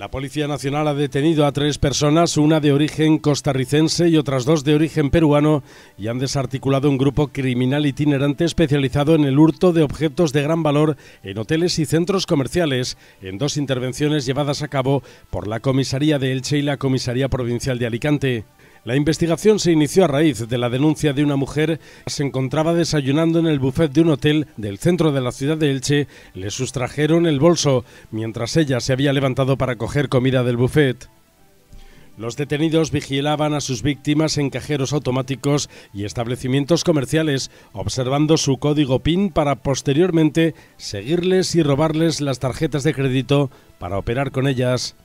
La Policía Nacional ha detenido a tres personas, una de origen costarricense y otras dos de origen peruano, y han desarticulado un grupo criminal itinerante especializado en el hurto de objetos de gran valor en hoteles y centros comerciales, en dos intervenciones llevadas a cabo por la Comisaría de Elche y la Comisaría Provincial de Alicante. La investigación se inició a raíz de la denuncia de una mujer que se encontraba desayunando en el buffet de un hotel del centro de la ciudad de Elche. Le sustrajeron el bolso mientras ella se había levantado para coger comida del buffet. Los detenidos vigilaban a sus víctimas en cajeros automáticos y establecimientos comerciales, observando su código PIN para posteriormente seguirles y robarles las tarjetas de crédito para operar con ellas.